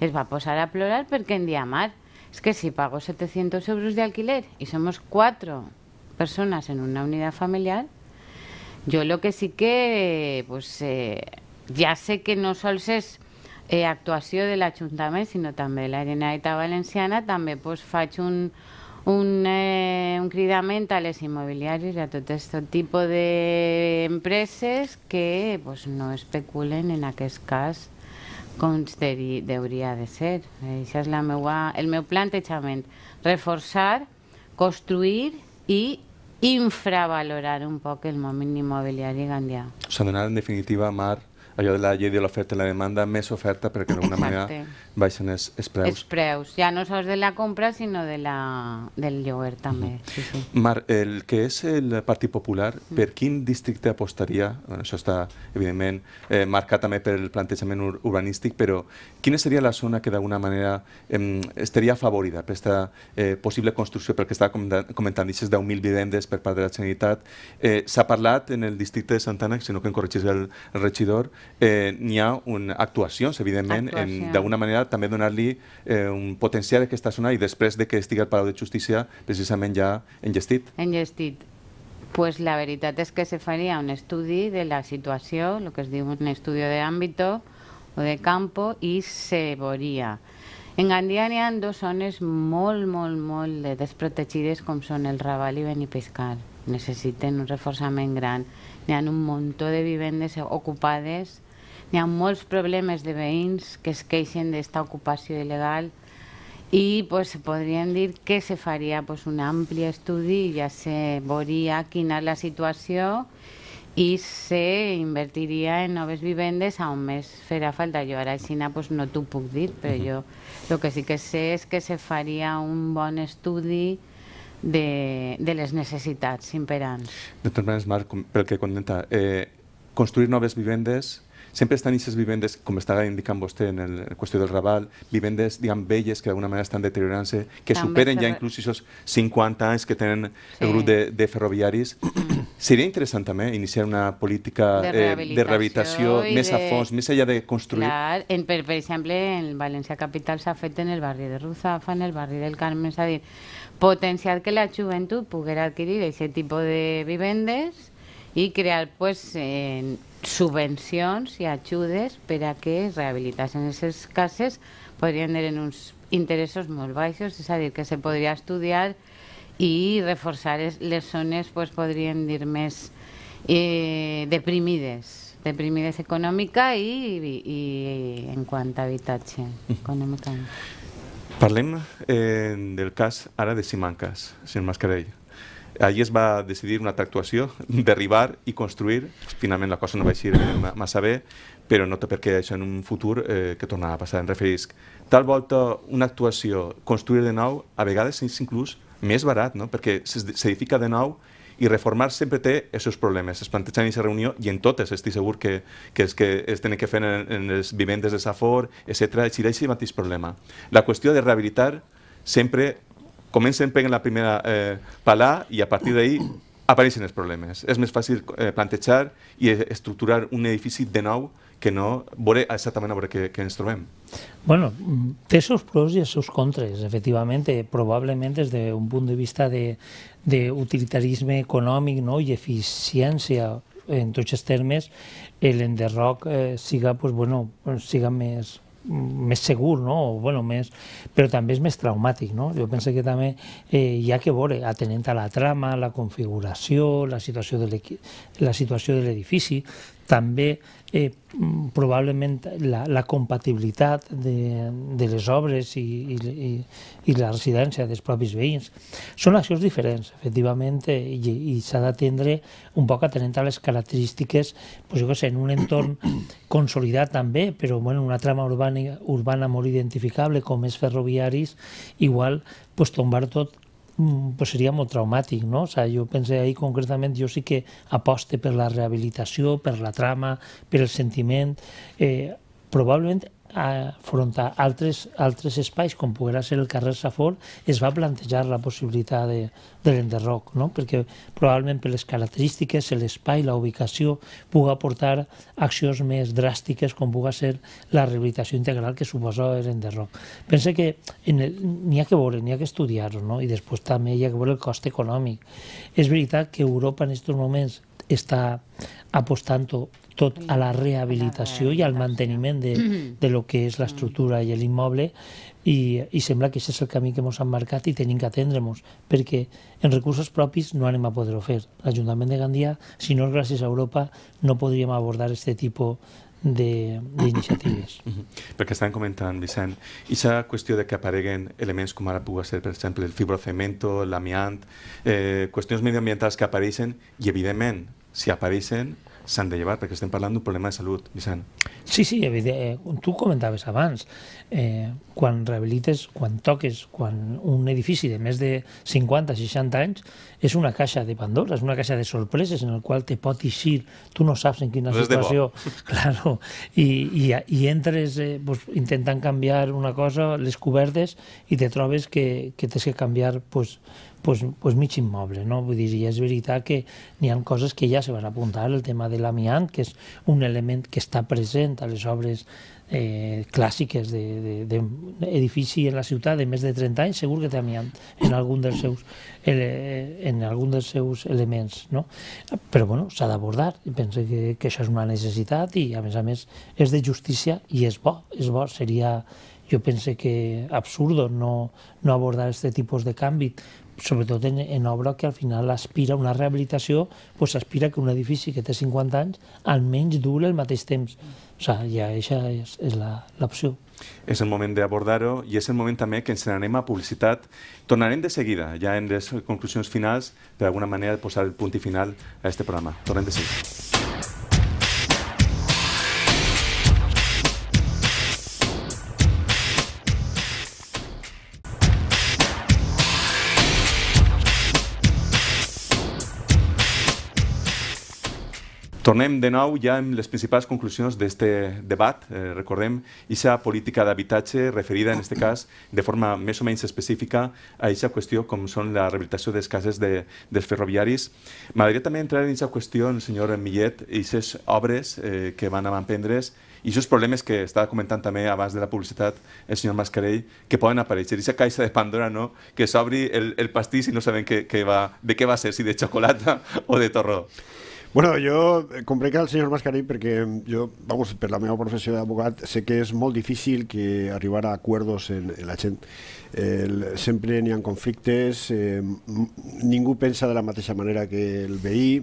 es va posar a plorar perquè en dia, Mar, és que si pago 700 euros de alquiler i som quatre persones en una unitat familiar, Yo lo que sí que, pues, eh, ja sé que no sols és eh, actuació de l'Ajuntament, sinó també la Generalitat Valenciana, també pues, faig un, un, eh, un cridament a les immobiliàries i a tot aquest tipus d'empreses que pues, no especulen en aquest cas com hauria de ser. Això és la meua, el meu plantejament, reforçar, construir i infravalorar un poco... el momento inmobiliario Gandía. O sea, en definitiva, Mar, allò de la llei de l'oferta i la demanda, més oferta perquè d'alguna manera baixen els, els preus. Els preus, ja no sols de la compra sinó de la, del lloguer també. Mm -hmm. sí, sí. Mar, el que és el Partit Popular, mm. per quin districte apostaria? Bueno, això està, evidentment, eh, marcat també pel plantejament ur urbanístic, però quina seria la zona que d'alguna manera eh, estaria afavorida per aquesta eh, possible construcció, perquè està comentant aquestes 10.000 vivendes per part de la Generalitat. Eh, S'ha parlat en el districte de Santana, si no que em corregís el, el regidor, eh, n'hi ha un, actuacions, evidentment, d'alguna manera també donar-li eh, un potencial a aquesta zona i després de que estigui al Palau de Justícia precisament ja enllestit. Enllestit. Pues la veritat és que se faria un estudi de la situació, el que es diu un estudi d'àmbit o de campo, i se veuria. En Gandia n'hi ha dues zones molt, molt, molt desprotegides com són el Raval i Benipiscar. Necessiten un reforçament gran. N'hi ha un muntó de vivendes ocupades, n'hi ha molts problemes de veïns que es queixen d'aquesta ocupació il·legal i pues, podríem dir que se faria pues, un ampli estudi, ja se veuria quina és la situació i se invertiria en noves vivendes a on més farà falta. Jo ara així pues, no t'ho puc dir, però jo el que sí que sé és que se faria un bon estudi de, de les necessitats imperants. De totes maneres, Marc, pel que comenta, eh, construir noves vivendes sempre estan aquestes vivendes, com estava indicant vostè en la qüestió del Raval, vivendes, diguem, velles que d'alguna manera estan deteriorant-se, que També superen ferro... ja inclús aquests 50 anys que tenen sí. el grup de, de ferroviaris. Seria interessant també iniciar una política de rehabilitació, eh, de rehabilitació més de... a fons, més allà de construir. Clar, en, per, per exemple, en València Capital s'ha fet en el barri de Ruzafa, en el barri del Carme, és a dir, potenciar que la joventut poguera adquirir aquest tipus de vivendes i crear pues, eh, subvencions i ajudes per a que rehabilitasen aquestes cases podrien tenir uns interessos molt baixos, és a dir, que se podria estudiar i reforçar les zones, pues, podríem dir, més eh, deprimides, deprimides econòmica i, i, i en quant a habitatge econòmicament. Parlem eh, del cas ara de Simancas, senyor Mascarell. Allí es va decidir una altra actuació, derribar i construir. Finalment la cosa no va eixir massa bé, però no té per què això en un futur eh, que tornarà a passar. En referisc, tal volta una actuació, construir de nou, a vegades és inclús més barat, no? perquè s'edifica de nou i reformar sempre té aquests problemes. Es planteja aquesta reunió i en totes estic segur que, que és que es tenen que fer en, en les vivendes de Safor, etc. Existeix el mateix problema. La qüestió de rehabilitar sempre comencen en la primera eh, palà i a partir d'ahir apareixen els problemes. És més fàcil eh, plantejar i estructurar un edifici de nou que no veure exactament a veure què, què ens trobem. Bueno, té seus pros y sus contras, efectivamente. Probablemente desde un punto de vista de, de econòmic no? i eficiència en tots els termes, l'enderroc eh, siga, pues, bueno, siga més, més segur, no? o, bueno, més, però també és més traumàtic. No? Jo penso que també eh, hi ha que veure, atenent a la trama, la configuració, la situació de l'edifici, també eh, probablement la, la compatibilitat de, de les obres i, i, i la residència dels propis veïns. Són accions diferents, efectivament, eh, i, i s'ha d'atendre un poc atenent a les característiques, pues, jo que sé, en un entorn consolidat també, però bueno, una trama urbana, urbana molt identificable com és ferroviaris, igual pues, tombar tot Mm, pues seria molt traumàtic, no? O sigui, jo penso ahir concretament, jo sí que aposte per la rehabilitació, per la trama, per el sentiment. Eh, probablement afrontar altres, altres espais, com poguera ser el carrer Safor, es va plantejar la possibilitat de, de l'enderroc, no? perquè probablement per les característiques, l'espai, la ubicació, puga aportar accions més dràstiques com puga ser la rehabilitació integral que suposa l'enderroc. Pensa que n'hi ha que veure, n'hi ha que estudiar-ho, no? i després també hi ha que veure el cost econòmic. És veritat que Europa en aquests moments està apostant tot a la rehabilitació i al manteniment de, mm-hmm. de lo que és l'estructura i l'immoble i, i sembla que aquest és el camí que ens han marcat i tenim que atendre-nos, perquè en recursos propis no anem a poder-ho fer. L'Ajuntament de Gandia, si no és gràcies a Europa, no podríem abordar aquest tipus d'iniciatives. Mm -hmm. Perquè estan comentant, Vicent, i la qüestió de que apareguen elements com ara pugui ser, per exemple, el fibrocemento, l'amiant, eh, qüestions mediambientals que apareixen i, evidentment, si apareixen s'han de llevar, perquè estem parlant d'un problema de salut, Vicent. Sí, sí, evident. Eh, tu comentaves abans, eh, quan rehabilites, quan toques, quan un edifici de més de 50, 60 anys, és una caixa de Pandora, és una caixa de sorpreses en el qual te pot eixir, tu no saps en quina no situació, claro, i, i, i entres eh, pues, intentant canviar una cosa, les cobertes, i te trobes que, que tens que canviar pues, pues, pues mig immoble. No? Vull dir, és veritat que n'hi ha coses que ja se van apuntar, el tema de l'amiant, que és un element que està present a les obres eh, clàssiques d'edifici de, de, de en la ciutat de més de 30 anys, segur que té amiant en algun dels seus, eh, en algun dels seus elements. No? Però bueno, s'ha d'abordar, penso que, que això és una necessitat i a més a més és de justícia i és bo, és bo, seria jo penso que absurdo no, no abordar aquest tipus de canvi sobretot en, en obra que al final aspira a una rehabilitació, pues aspira que un edifici que té 50 anys almenys dure el mateix temps. O sigui, ja això és, és l'opció. És el moment d'abordar-ho i és el moment també que ens n'anem a publicitat. Tornarem de seguida, ja en les conclusions finals, per alguna manera de posar el punt i final a aquest programa. Tornem de seguida. Tornem de nou ja amb les principals conclusions d'aquest debat. Eh, recordem aquesta política d'habitatge referida, en aquest cas, de forma més o menys específica a aquesta qüestió com són la rehabilitació de cases de, dels ferroviaris. M'agradaria també entrar en aquesta qüestió, el senyor Millet, i aquestes obres eh, que van a emprendre's i aquests problemes que estava comentant també abans de la publicitat el senyor Mascarell, que poden aparèixer. Aquesta caixa de Pandora, no? que s'obri el, el pastís i no sabem què, què va, de què va ser, si de xocolata o de torró. Bueno, jo eh, comprec el senyor Mascarell perquè jo, vamos, per la meva professió d'advocat sé que és molt difícil que arribar a acords en, en la gent. El, sempre n'hi ha conflictes, eh, ningú pensa de la mateixa manera que el veí,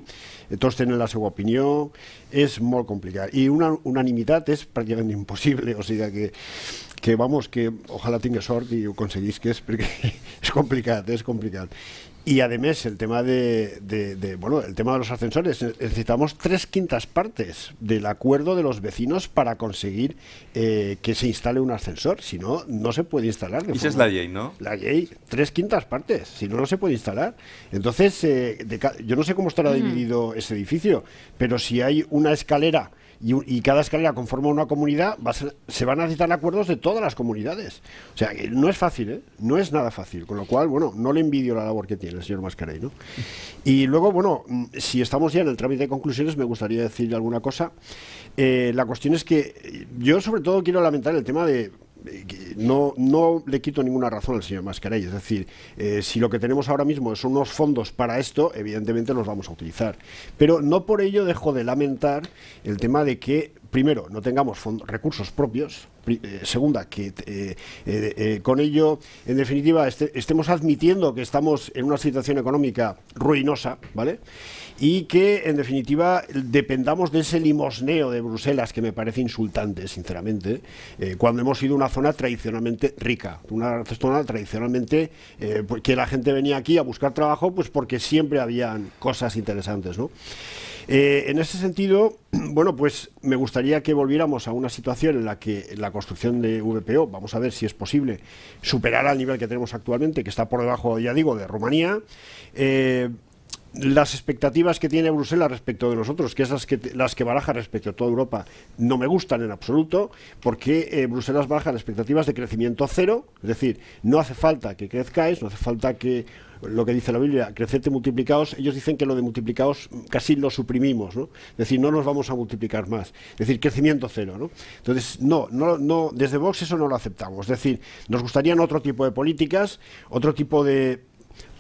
eh, tots tenen la seva opinió, és molt complicat. I una unanimitat és pràcticament impossible, o sigui que que vamos, que ojalà tingues sort i ho aconseguisques perquè és complicat, és complicat. Y además el tema de, bueno el tema de los ascensores eh, necesitamos tres quintas partes del acuerdo de los vecinos para conseguir eh, que se instale un ascensor si no no se puede instalar. Esa es la ley, ¿no? La ley tres quintas partes si no no se puede instalar. Entonces eh, yo no sé cómo estará mm. dividido ese edificio pero si hay una escalera y, cada escalera conforma una comunidad, se van a necesitar acuerdos de todas las comunidades. O sea, no es fácil, ¿eh? no es nada fácil. Con lo cual, bueno, no le envidio la labor que tiene el señor Mascarey. ¿no? Y luego, bueno, mm, si estamos ya en el trámite de conclusiones, me gustaría decir alguna cosa. Eh, la cuestión es que yo sobre todo quiero lamentar el tema de no, no le quito ninguna razón al señor Mascarell. Es decir, eh, si lo que tenemos ahora mismo son unos fondos para esto, evidentemente los vamos a utilizar. Pero no por ello dejo de lamentar el tema de que, primero, no tengamos fondos, recursos propios eh, segunda, que eh, eh, con ello, en definitiva, este, estemos admitiendo que estamos en una situación económica ruinosa, ¿vale? Y que, en definitiva, dependamos de ese limosneo de Bruselas, que me parece insultante, sinceramente, cuando hemos sido una zona tradicionalmente rica, una zona tradicionalmente que la gente venía aquí a buscar trabajo, pues porque siempre habían cosas interesantes, ¿no? en ese sentido, bueno, pues me gustaría que volviéramos a una situación en la que la construcción de VPO, vamos a ver si es posible superar al nivel que tenemos actualmente, que está por debajo, ya digo, de Rumanía. Eh, las expectativas que tiene Bruselas respecto de nosotros, que esas que, las que baraja respecto a toda Europa, no me gustan en absoluto, porque eh, Bruselas baraja expectativas de crecimiento cero, es decir, no hace falta que crezcáis, no hace falta que lo que dice la Biblia, crecerte multiplicados, ellos dicen que lo de multiplicados casi lo suprimimos, ¿no? Es decir, no nos vamos a multiplicar más, es decir, crecimiento cero, ¿no? Entonces, no, no, no, desde Vox eso no lo aceptamos, es decir, nos gustarían otro tipo de políticas, otro tipo de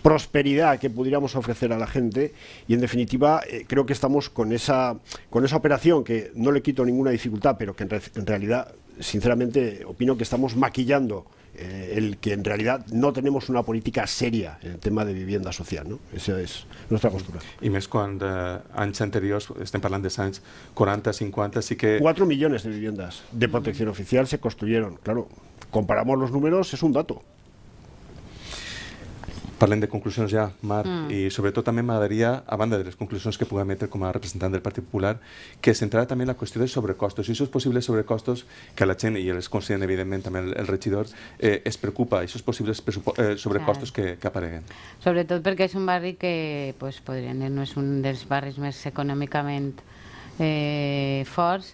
prosperidad que pudiéramos ofrecer a la gente y en definitiva eh, creo que estamos con esa, con esa operación que no le quito ninguna dificultad, pero que en, realidad, sinceramente, opino que estamos maquillando eh, el que en realidad no tenemos una política seria en el tema de vivienda social. ¿no? Esa es nuestra postura. Y más cuando eh, anteriores, estén hablando de 40, 50, así que... 4 millones de viviendas de protección oficial se construyeron. Claro, comparamos los números, es un dato. Parlem de conclusions ja, Marc, mm. i sobretot també m'agradaria, a banda de les conclusions que puguem emetre com a representant del Partit Popular, que centrarà també en la qüestió de sobrecostos. I això és possibles sobrecostos que la gent, i els consideren evidentment també el, el regidor, eh, es preocupa, és possibles eh, sobrecostos que, que apareguen. Sobretot perquè és un barri que pues, podrien dir, no és un dels barris més econòmicament eh, forts.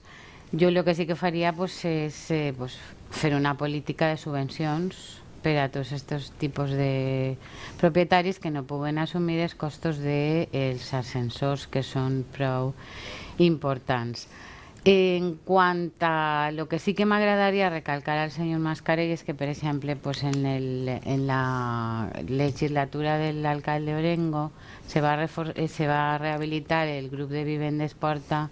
Jo el que sí que faria pues, és eh, pues, fer una política de subvencions per a todos estos de propietarios que no pueden asumir los costos de los ascensores que son pro importants. En cuanto a lo que sí que me agradaría recalcar al señor Mascarell es que, por ejemplo, pues en, el, en la legislatura del alcalde Orengo se va, a rehabilitar el grupo de vivendes Porta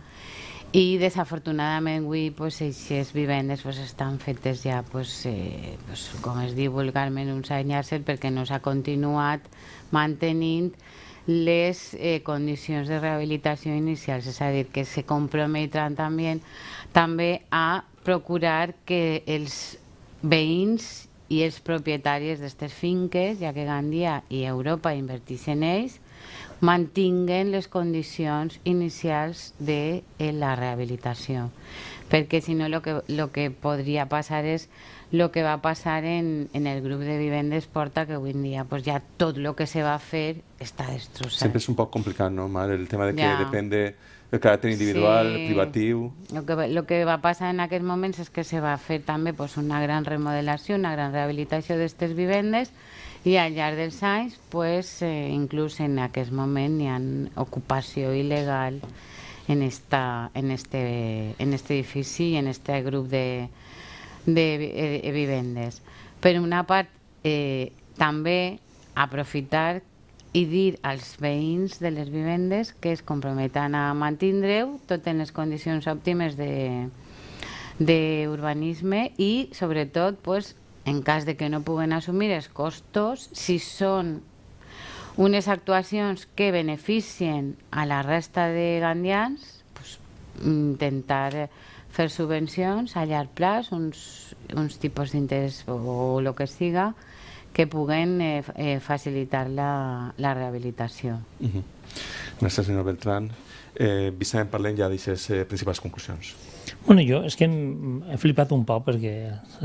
I desafortunadament avui pues, aquestes vivendes pues, estan fetes ja, pues, eh, pues, com es diu vulgarment, un senyàcer perquè no s'ha continuat mantenint les eh, condicions de rehabilitació inicials, és a dir, que se comprometran també, també a procurar que els veïns i els propietaris d'aquestes finques, ja que Gandia i Europa invertixen ells, mantinguen les condicions inicials de eh, la rehabilitació. Perquè si no, el que, lo que podria passar és el que va passar en, en el grup de vivendes Porta, que avui en dia pues, ja tot el que se va fer està destrossat. Sempre és un poc complicat, no, Mar? El tema de que ja. depèn de el caràcter individual, sí. privatiu... El que, que va passar en aquests moments és que se va fer també pues, una gran remodelació, una gran rehabilitació d'aquestes vivendes, i al llarg dels anys, pues, eh, inclús en aquest moment, hi ha ocupació il·legal en, esta, en, este, en este edifici i en este grup de, de, eh, de vivendes. Per una part, eh, també aprofitar i dir als veïns de les vivendes que es comprometen a mantindre-ho tot en les condicions òptimes d'urbanisme i, sobretot, pues, en cas de que no puguen assumir els costos, si són unes actuacions que beneficien a la resta de gandians, pues, intentar fer subvencions a llarg plaç, uns, uns tipus d'interès o el que siga, que puguen eh, eh, facilitar la, la rehabilitació. Uh -huh. Gràcies, senyor Beltrán. Eh, Vicent, parlem ja d'aquestes eh, principals conclusions. Bueno, jo és que hem, he flipat un poc perquè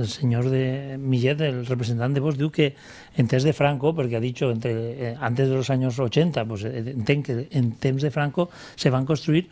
el senyor de Millet, el representant de Vox, diu que en temps de Franco, perquè ha dit entre, eh, antes de los años 80, pues, eh, entenc que en temps de Franco se van construir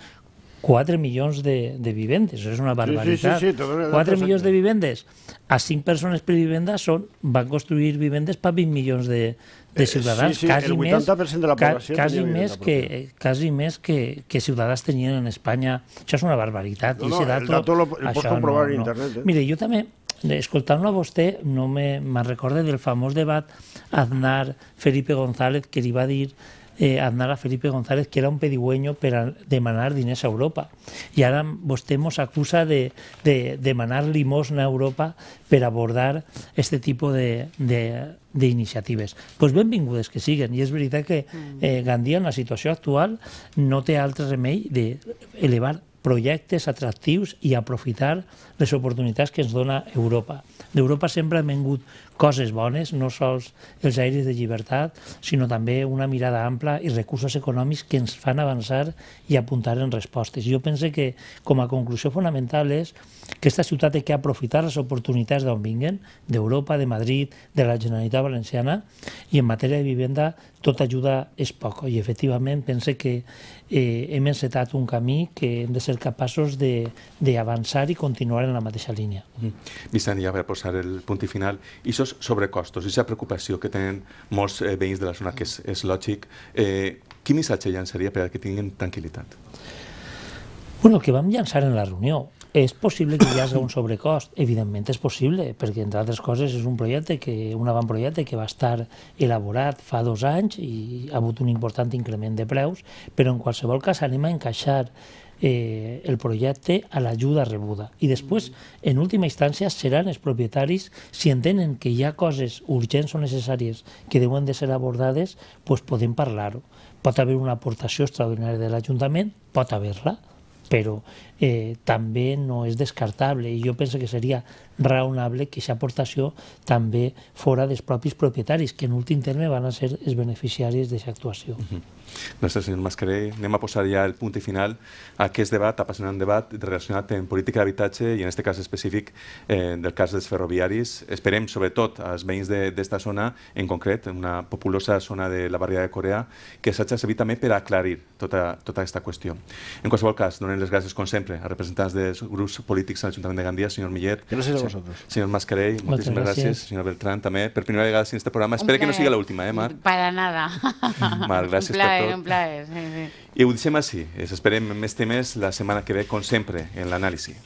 4 milions de, de vivendes, és una barbaritat. Sí, sí, sí, sí, 4 milions de vivendes a 5 persones per vivenda són, van construir vivendes per 20 milions de, de Ciutadans, sí, sí, quasi, més, de la quasi, més que, eh, quasi més que, que Ciutadans tenien en Espanya. Això és una barbaritat. No, no, dato, el dato lo, el pots comprovar no, a internet. Eh? Mire, jo també, eh, escoltant-lo a vostè, no me, me recorde del famós debat Aznar-Felipe González que li va dir eh, Aznar a Felipe González, que era un pedigüeño per demanar diners a Europa. I ara vostè ens acusa de, de demanar limosna a Europa per abordar aquest tipus de, de d'iniciatives. Doncs pues benvingudes que siguen, i és veritat que mm. eh, Gandia en la situació actual no té altre remei d'elevar projectes atractius i aprofitar les oportunitats que ens dona Europa. D'Europa sempre ha vingut coses bones, no sols els aires de llibertat, sinó també una mirada ampla i recursos econòmics que ens fan avançar i apuntar en respostes. Jo penso que com a conclusió fonamental és que aquesta ciutat ha que aprofitar les oportunitats d'on vinguen, d'Europa, de Madrid, de la Generalitat Valenciana, i en matèria de vivenda tota ajuda és poc. i efectivament pense que eh, hem encetat un camí que hem de ser capaços d'avançar i continuar en la mateixa línia. Vicent, ja per posar el punt i final, i això i aquesta preocupació que tenen molts eh, veïns de la zona, que és, és lògic, eh, quin missatge llançaria perquè tinguin tranquil·litat? Bueno, el que vam llançar en la reunió, és possible que hi hagi un sobrecost? Evidentment és possible, perquè entre altres coses és un projecte, que, un avantprojecte que va estar elaborat fa dos anys i ha hagut un important increment de preus, però en qualsevol cas anem a encaixar eh, el projecte a l'ajuda rebuda. I després, en última instància, seran els propietaris, si entenen que hi ha coses urgents o necessàries que deuen de ser abordades, doncs podem parlar-ho. Pot haver una aportació extraordinària de l'Ajuntament, pot haver-la, però eh, també no és descartable i jo penso que seria raonable que aquesta aportació també fora dels propis propietaris, que en últim terme van a ser els beneficiaris d'aquesta actuació. Mm -hmm. Gràcies, senyor Mascaré. Anem a posar ja el punt i final a aquest debat, apassionant debat, relacionat en política d'habitatge i en aquest cas específic eh, del cas dels ferroviaris. Esperem, sobretot, als veïns d'esta de, zona, en concret, una populosa zona de la barriada de Corea, que s'ha de servir també per aclarir tota, tota aquesta qüestió. En qualsevol cas, donem les gràcies, com sempre, sempre, a representants dels grups polítics a l'Ajuntament de Gandia, senyor Millet. Gràcies a vosaltres. Senyor Mascarell, moltíssimes gràcies. gràcies. Senyor Beltrán, també, per primera vegada en este programa. Espero que no sigui l'última, eh, Marc? Para nada. Marc, gràcies plaer, per tot. Un plaer, un plaer, sí, sí. I ho deixem així. esperem més temes la setmana que ve, com sempre, en l'anàlisi.